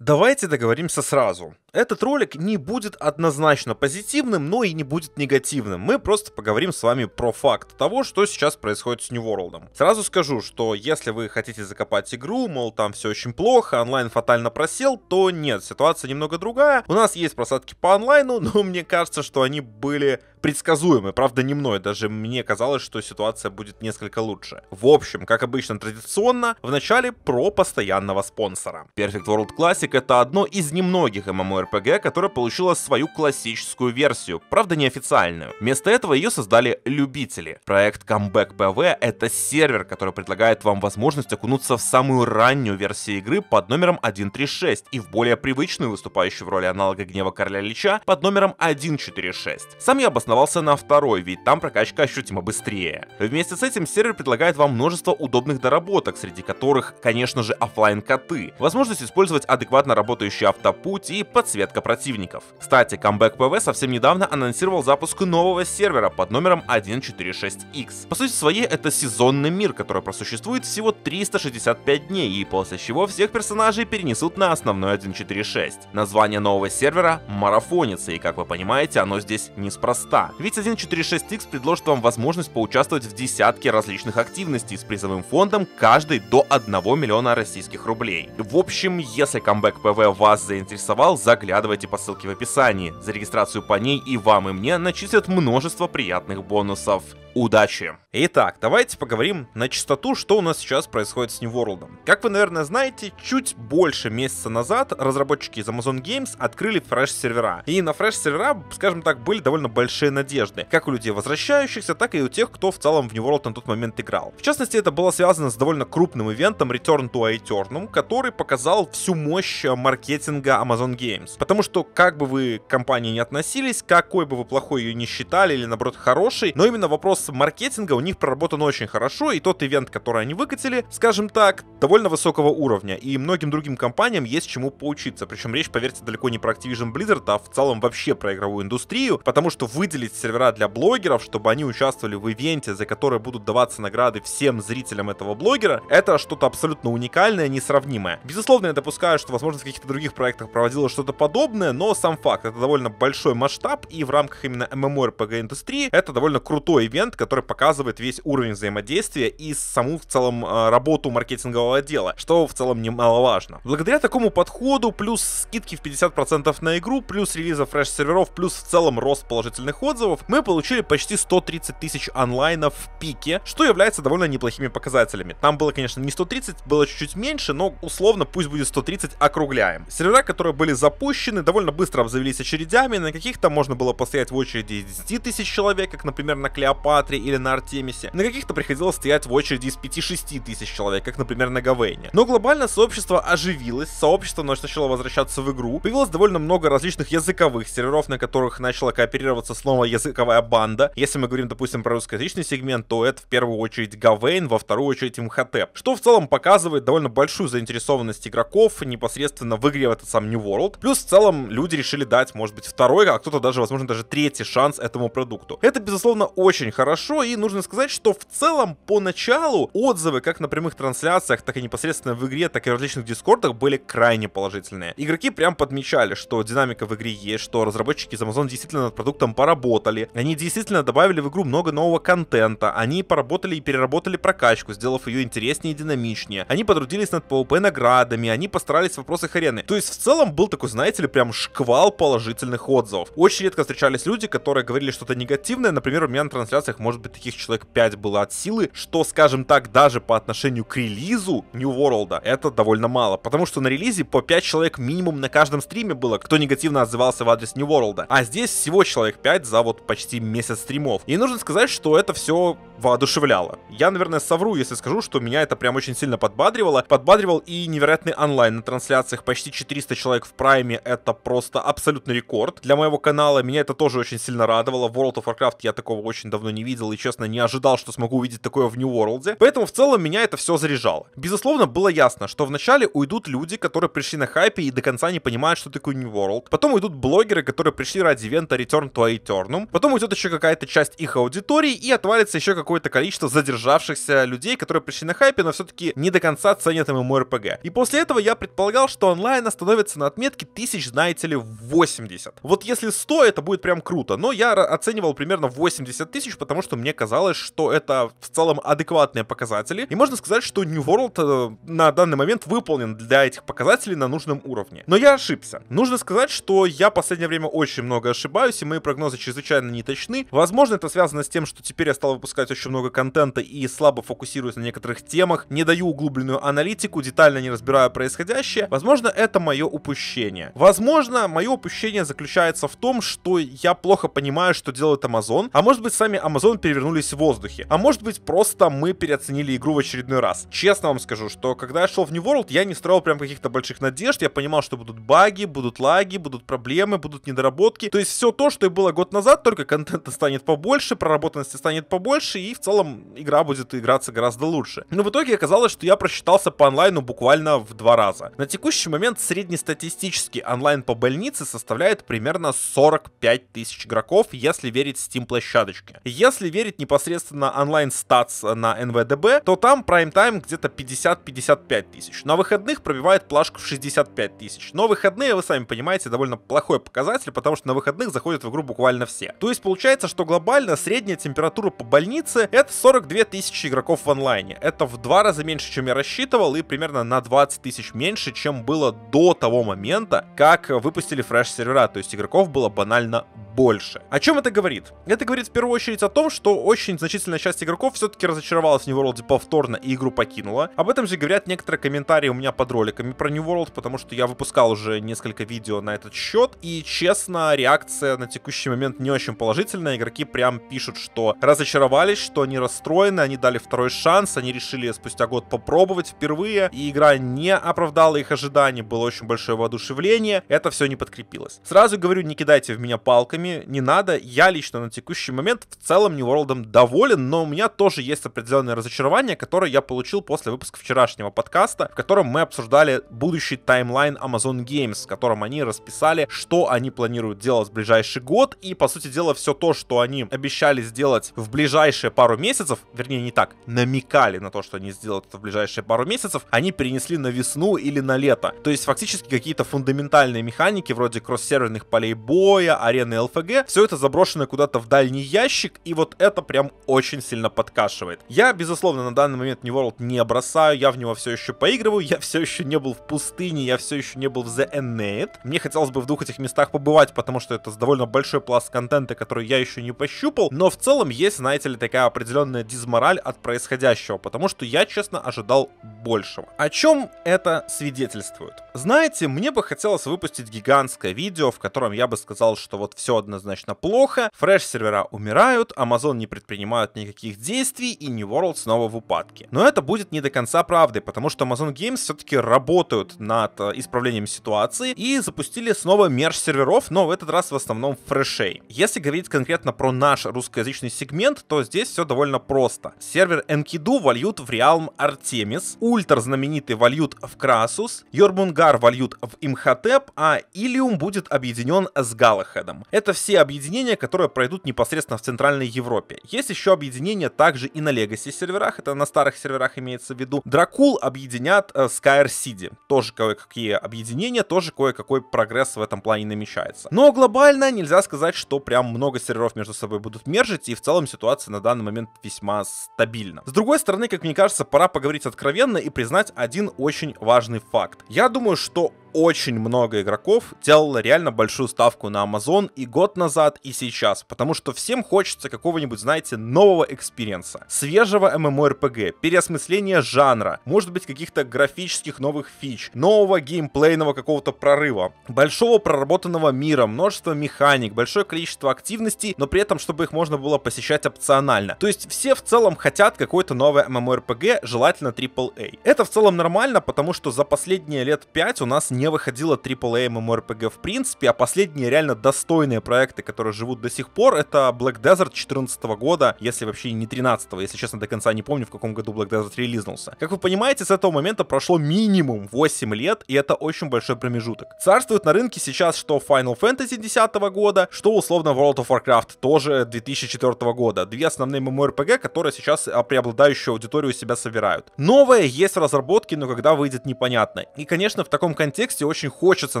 Давайте договоримся сразу. Этот ролик не будет однозначно позитивным, но и не будет негативным. Мы просто поговорим с вами про факт того, что сейчас происходит с New World. Сразу скажу, что если вы хотите закопать игру, мол, там все очень плохо, онлайн фатально просел, то нет, ситуация немного другая. У нас есть просадки по онлайну, но мне кажется, что они были предсказуемы. Правда, не мной, даже мне казалось, что ситуация будет несколько лучше. В общем, как обычно, традиционно, в начале про постоянного спонсора. Perfect World Classic Metacritic это одно из немногих MMORPG, которое получило свою классическую версию, правда неофициальную. Вместо этого ее создали любители. Проект Comeback PV — это сервер, который предлагает вам возможность окунуться в самую раннюю версию игры под номером 1.3.6 и в более привычную, выступающую в роли аналога Гнева Короля Лича, под номером 1.4.6. Сам я обосновался на второй, ведь там прокачка ощутимо быстрее. Вместе с этим сервер предлагает вам множество удобных доработок, среди которых, конечно же, офлайн коты возможность использовать адекватно адекватно работающий автопуть и подсветка противников. Кстати, камбэк ПВ совсем недавно анонсировал запуск нового сервера под номером 146X. По сути своей, это сезонный мир, который просуществует всего 365 дней, и после чего всех персонажей перенесут на основной 1.4.6. Название нового сервера — Марафонец, и, как вы понимаете, оно здесь неспроста. Ведь 1.4.6X предложит вам возможность поучаствовать в десятке различных активностей с призовым фондом, каждый до 1 миллиона российских рублей. В общем, если камбэк кэшбэк ПВ вас заинтересовал, заглядывайте по ссылке в описании. За регистрацию по ней и вам, и мне начислят множество приятных бонусов удачи. Итак, давайте поговорим на частоту, что у нас сейчас происходит с New World. Как вы, наверное, знаете, чуть больше месяца назад разработчики из Amazon Games открыли фреш-сервера. И на фреш-сервера, скажем так, были довольно большие надежды, как у людей возвращающихся, так и у тех, кто в целом в New World на тот момент играл. В частности, это было связано с довольно крупным ивентом Return to Eternum, который показал всю мощь э, маркетинга Amazon Games. Потому что, как бы вы к компании не относились, какой бы вы плохой ее не считали или, наоборот, хороший, но именно вопрос вопрос маркетинга у них проработан очень хорошо, и тот ивент, который они выкатили, скажем так, довольно высокого уровня, и многим другим компаниям есть чему поучиться. Причем речь, поверьте, далеко не про Activision Blizzard, а в целом вообще про игровую индустрию, потому что выделить сервера для блогеров, чтобы они участвовали в ивенте, за который будут даваться награды всем зрителям этого блогера, это что-то абсолютно уникальное, несравнимое. Безусловно, я допускаю, что, возможно, в каких-то других проектах проводилось что-то подобное, но сам факт, это довольно большой масштаб, и в рамках именно MMORPG индустрии это довольно крутой ивент, контент, который показывает весь уровень взаимодействия и саму в целом э, работу маркетингового отдела, что в целом немаловажно. Благодаря такому подходу, плюс скидки в 50% на игру, плюс релиза фреш-серверов, плюс в целом рост положительных отзывов, мы получили почти 130 тысяч онлайнов в пике, что является довольно неплохими показателями. Там было, конечно, не 130, было чуть-чуть меньше, но условно пусть будет 130, округляем. Сервера, которые были запущены, довольно быстро обзавелись очередями, на каких-то можно было постоять в очереди из 10 тысяч человек, как, например, на Клеопатре, Матре или на Артемисе, на каких-то приходилось стоять в очереди из 5-6 тысяч человек, как, например, на Гавейне. Но глобально сообщество оживилось, сообщество начало возвращаться в игру, появилось довольно много различных языковых серверов, на которых начала кооперироваться снова языковая банда. Если мы говорим, допустим, про русскоязычный сегмент, то это в первую очередь Гавейн, во вторую очередь МХТ, что в целом показывает довольно большую заинтересованность игроков непосредственно в игре в этот сам New World. Плюс в целом люди решили дать, может быть, второй, а кто-то даже, возможно, даже третий шанс этому продукту. Это, безусловно, очень хорошо хорошо, и нужно сказать, что в целом поначалу отзывы как на прямых трансляциях, так и непосредственно в игре, так и в различных дискордах были крайне положительные. Игроки прям подмечали, что динамика в игре есть, что разработчики из Amazon действительно над продуктом поработали, они действительно добавили в игру много нового контента, они поработали и переработали прокачку, сделав ее интереснее и динамичнее, они потрудились над PvP наградами, они постарались в вопросах арены. То есть в целом был такой, знаете ли, прям шквал положительных отзывов. Очень редко встречались люди, которые говорили что-то негативное, например, у меня на трансляциях командах, может быть, таких человек 5 было от силы, что, скажем так, даже по отношению к релизу New World а это довольно мало, потому что на релизе по 5 человек минимум на каждом стриме было, кто негативно отзывался в адрес New World, а, а здесь всего человек 5 за вот почти месяц стримов. И нужно сказать, что это все воодушевляло. Я, наверное, совру, если скажу, что меня это прям очень сильно подбадривало. Подбадривал и невероятный онлайн на трансляциях. Почти 400 человек в прайме — это просто абсолютный рекорд для моего канала. Меня это тоже очень сильно радовало. World of Warcraft я такого очень давно не видел и, честно, не ожидал, что смогу увидеть такое в New World. Поэтому в целом меня это все заряжало. Безусловно, было ясно, что вначале уйдут люди, которые пришли на хайпе и до конца не понимают, что такое New World. Потом уйдут блогеры, которые пришли ради ивента Return to Eternum. Потом уйдет еще какая-то часть их аудитории и отвалится еще какое-то количество задержавшихся людей, которые пришли на хайпе, но все-таки не до конца ценят MMORPG. И после этого я предполагал, что онлайн остановится на отметке 1000, знаете ли, 80. Вот если 100, это будет прям круто, но я оценивал примерно 80 тысяч, потому потому что мне казалось, что это в целом адекватные показатели. И можно сказать, что New World э, на данный момент выполнен для этих показателей на нужном уровне. Но я ошибся. Нужно сказать, что я в последнее время очень много ошибаюсь, и мои прогнозы чрезвычайно неточны. Возможно, это связано с тем, что теперь я стал выпускать очень много контента и слабо фокусируюсь на некоторых темах, не даю углубленную аналитику, детально не разбираю происходящее. Возможно, это мое упущение. Возможно, мое упущение заключается в том, что я плохо понимаю, что делает Amazon, а может быть, сами Amazon сезон перевернулись в воздухе. А может быть, просто мы переоценили игру в очередной раз. Честно вам скажу, что когда я шел в New World, я не строил прям каких-то больших надежд. Я понимал, что будут баги, будут лаги, будут проблемы, будут недоработки. То есть все то, что и было год назад, только контента станет побольше, проработанности станет побольше, и в целом игра будет играться гораздо лучше. Но в итоге оказалось, что я просчитался по онлайну буквально в два раза. На текущий момент среднестатистический онлайн по больнице составляет примерно 45 тысяч игроков, если верить Steam площадочке. Если верить непосредственно онлайн-статс на НВДБ, то там прайм-тайм где-то 50-55 тысяч. На выходных пробивает плашку в 65 тысяч. Но выходные, вы сами понимаете, довольно плохой показатель, потому что на выходных заходят в игру буквально все. То есть получается, что глобально средняя температура по больнице это 42 тысячи игроков в онлайне. Это в два раза меньше, чем я рассчитывал, и примерно на 20 тысяч меньше, чем было до того момента, как выпустили фреш-сервера. То есть игроков было банально больше. О чем это говорит? Это говорит в первую очередь о том, том, что очень значительная часть игроков все-таки разочаровалась в New World повторно и игру покинула. Об этом же говорят некоторые комментарии у меня под роликами про New World, потому что я выпускал уже несколько видео на этот счет, и честно, реакция на текущий момент не очень положительная. Игроки прям пишут, что разочаровались, что они расстроены, они дали второй шанс, они решили спустя год попробовать впервые, и игра не оправдала их ожиданий, было очень большое воодушевление, это все не подкрепилось. Сразу говорю, не кидайте в меня палками, не надо, я лично на текущий момент в целом целом New World доволен, но у меня тоже есть определенное разочарование, которое я получил после выпуска вчерашнего подкаста, в котором мы обсуждали будущий таймлайн Amazon Games, в котором они расписали, что они планируют делать в ближайший год, и, по сути дела, все то, что они обещали сделать в ближайшие пару месяцев, вернее, не так, намекали на то, что они сделают это в ближайшие пару месяцев, они перенесли на весну или на лето. То есть, фактически, какие-то фундаментальные механики, вроде кросс-серверных полей боя, арены ЛФГ, все это заброшено куда-то в дальний ящик, и вот это прям очень сильно подкашивает. Я, безусловно, на данный момент New World не бросаю, я в него все еще поигрываю, я все еще не был в пустыне, я все еще не был в The Enate. Мне хотелось бы в двух этих местах побывать, потому что это довольно большой пласт контента, который я еще не пощупал, но в целом есть, знаете ли, такая определенная дизмораль от происходящего, потому что я, честно, ожидал большего. О чем это свидетельствует? Знаете, мне бы хотелось выпустить гигантское видео, в котором я бы сказал, что вот все однозначно плохо, фреш-сервера умирают, а Amazon не предпринимают никаких действий и New World снова в упадке. Но это будет не до конца правдой, потому что Amazon Games все-таки работают над э, исправлением ситуации и запустили снова мерч серверов, но в этот раз в основном фрешей. Если говорить конкретно про наш русскоязычный сегмент, то здесь все довольно просто. Сервер Enkidu вольют в Realm Artemis, Ультер знаменитый вольют в Красус, Йормунгар вольют в Имхотеп, а Илиум будет объединен с Галахедом. Это все объединения, которые пройдут непосредственно в Центральной Европе Европе. Есть еще объединение также и на Legacy серверах, это на старых серверах имеется в виду. Дракул объединят э, с KRCD, тоже кое-какие объединения, тоже кое-какой прогресс в этом плане намечается. Но глобально нельзя сказать, что прям много серверов между собой будут мержить, и в целом ситуация на данный момент весьма стабильна. С другой стороны, как мне кажется, пора поговорить откровенно и признать один очень важный факт. Я думаю, что очень много игроков делало реально большую ставку на Amazon и год назад, и сейчас, потому что всем хочется какого-нибудь, знаете, нового экспириенса, свежего MMORPG, переосмысления жанра, может быть, каких-то графических новых фич, нового геймплейного какого-то прорыва, большого проработанного мира, множество механик, большое количество активностей, но при этом, чтобы их можно было посещать опционально. То есть все в целом хотят какое-то новое MMORPG, желательно AAA. Это в целом нормально, потому что за последние лет 5 у нас не выходило AAA MMORPG в принципе, а последние реально достойные проекты, которые живут до сих пор, это Black Desert 14 года, если вообще не 13 если честно, до конца не помню, в каком году Black Desert релизнулся. Как вы понимаете, с этого момента прошло минимум 8 лет, и это очень большой промежуток. Царствует на рынке сейчас что Final Fantasy 10 года, что условно World of Warcraft, тоже 2004 года. Две основные MMORPG, которые сейчас а, преобладающую аудиторию себя собирают. Новое есть в разработке, но когда выйдет непонятно. И, конечно, в таком контексте контексте очень хочется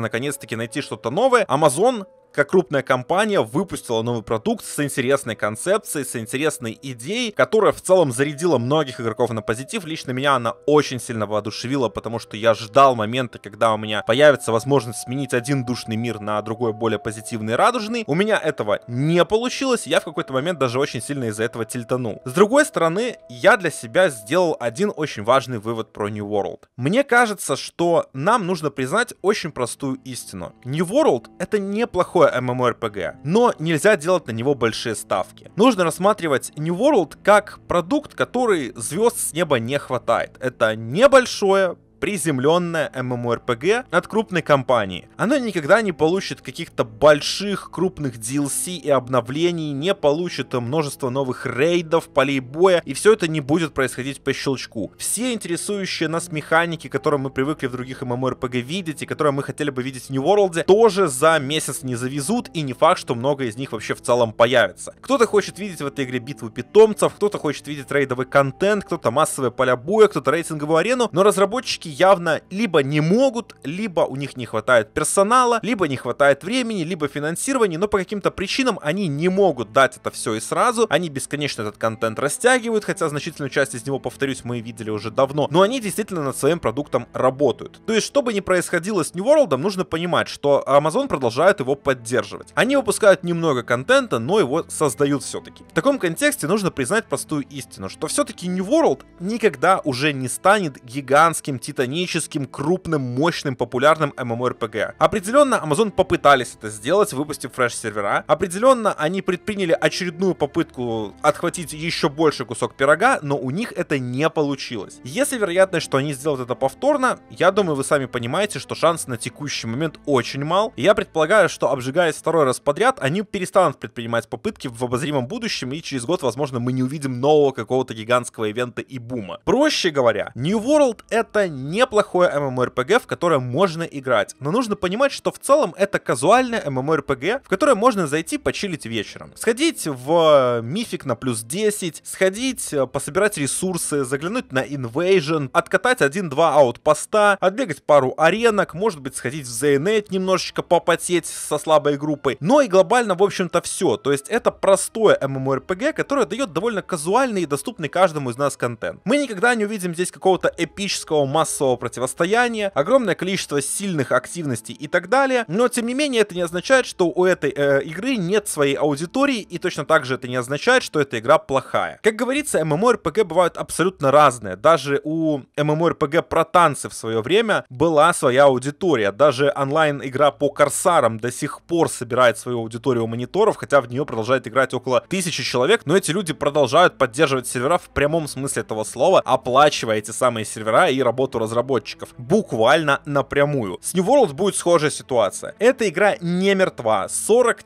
наконец-таки найти что-то новое. Amazon как крупная компания выпустила новый продукт с интересной концепцией, с интересной идеей, которая в целом зарядила многих игроков на позитив. Лично меня она очень сильно воодушевила, потому что я ждал момента, когда у меня появится возможность сменить один душный мир на другой более позитивный и радужный. У меня этого не получилось, я в какой-то момент даже очень сильно из-за этого тильтанул. С другой стороны, я для себя сделал один очень важный вывод про New World. Мне кажется, что нам нужно признать очень простую истину. New World это неплохой неплохое MMORPG, но нельзя делать на него большие ставки. Нужно рассматривать New World как продукт, который звезд с неба не хватает. Это небольшое, приземленное MMORPG от крупной компании. Оно никогда не получит каких-то больших, крупных DLC и обновлений, не получит множество новых рейдов, полей боя, и все это не будет происходить по щелчку. Все интересующие нас механики, которые мы привыкли в других MMORPG видеть, и которые мы хотели бы видеть в New World, тоже за месяц не завезут, и не факт, что много из них вообще в целом появится. Кто-то хочет видеть в этой игре битву питомцев, кто-то хочет видеть рейдовый контент, кто-то массовые поля боя, кто-то рейтинговую арену, но разработчики разработчики явно либо не могут, либо у них не хватает персонала, либо не хватает времени, либо финансирования, но по каким-то причинам они не могут дать это все и сразу. Они бесконечно этот контент растягивают, хотя значительную часть из него, повторюсь, мы видели уже давно, но они действительно над своим продуктом работают. То есть, что бы ни происходило с New World, нужно понимать, что Amazon продолжает его поддерживать. Они выпускают немного контента, но его создают все-таки. В таком контексте нужно признать простую истину, что все-таки New World никогда уже не станет гигантским титулом титаническим, крупным, мощным, популярным MMORPG. Определенно, Amazon попытались это сделать, выпустив фреш-сервера. Определенно, они предприняли очередную попытку отхватить еще больше кусок пирога, но у них это не получилось. Если вероятность, что они сделают это повторно, я думаю, вы сами понимаете, что шанс на текущий момент очень мал. я предполагаю, что обжигаясь второй раз подряд, они перестанут предпринимать попытки в обозримом будущем, и через год, возможно, мы не увидим нового какого-то гигантского ивента и бума. Проще говоря, New World это неплохое MMORPG, в которое можно играть. Но нужно понимать, что в целом это казуальное MMORPG, в которое можно зайти почилить вечером. Сходить в э, мифик на плюс 10, сходить, э, пособирать ресурсы, заглянуть на Invasion, откатать 1 два аутпоста, отбегать пару аренок, может быть сходить в ZNet немножечко попотеть со слабой группой. Но и глобально, в общем-то, все. То есть это простое MMORPG, которое дает довольно казуальный и доступный каждому из нас контент. Мы никогда не увидим здесь какого-то эпического масс массового противостояния, огромное количество сильных активностей и так далее. Но, тем не менее, это не означает, что у этой э, игры нет своей аудитории, и точно так же это не означает, что эта игра плохая. Как говорится, MMORPG бывают абсолютно разные. Даже у MMORPG про танцы в свое время была своя аудитория. Даже онлайн-игра по корсарам до сих пор собирает свою аудиторию мониторов, хотя в нее продолжает играть около тысячи человек, но эти люди продолжают поддерживать сервера в прямом смысле этого слова, оплачивая эти самые сервера и работу разработчиков. Буквально напрямую. С New World будет схожая ситуация. Эта игра не мертва. 40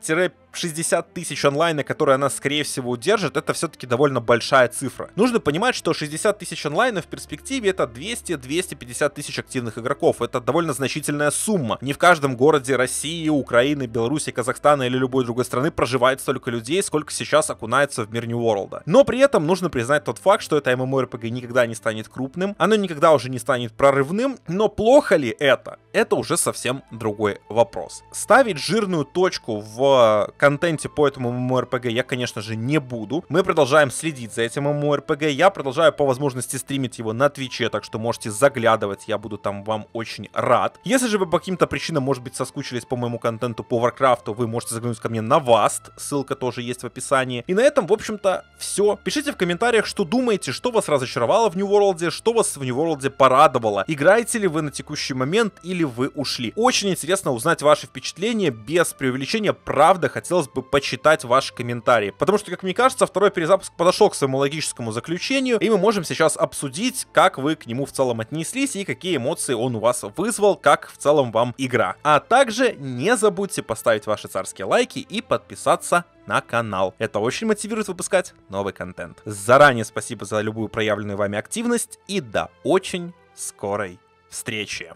60 тысяч онлайна, которые она, скорее всего, удержит, это все-таки довольно большая цифра. Нужно понимать, что 60 тысяч онлайна в перспективе это 200-250 тысяч активных игроков. Это довольно значительная сумма. Не в каждом городе России, Украины, Беларуси, Казахстана или любой другой страны проживает столько людей, сколько сейчас окунается в мир New World. Но при этом нужно признать тот факт, что это MMORPG никогда не станет крупным, оно никогда уже не станет прорывным, но плохо ли это? Это уже совсем другой вопрос. Ставить жирную точку в контенте по этому MMORPG я, конечно же, не буду. Мы продолжаем следить за этим MMORPG. Я продолжаю по возможности стримить его на Твиче, так что можете заглядывать, я буду там вам очень рад. Если же вы по каким-то причинам, может быть, соскучились по моему контенту по Варкрафту, вы можете заглянуть ко мне на Vast, ссылка тоже есть в описании. И на этом, в общем-то, все. Пишите в комментариях, что думаете, что вас разочаровало в New World, что вас в New World порадовало. Играете ли вы на текущий момент или вы ушли? Очень интересно узнать ваши впечатления без преувеличения. Правда, хотел хотелось бы почитать ваши комментарии. Потому что, как мне кажется, второй перезапуск подошел к своему логическому заключению, и мы можем сейчас обсудить, как вы к нему в целом отнеслись и какие эмоции он у вас вызвал, как в целом вам игра. А также не забудьте поставить ваши царские лайки и подписаться на канал. Это очень мотивирует выпускать новый контент. Заранее спасибо за любую проявленную вами активность и до очень скорой встречи.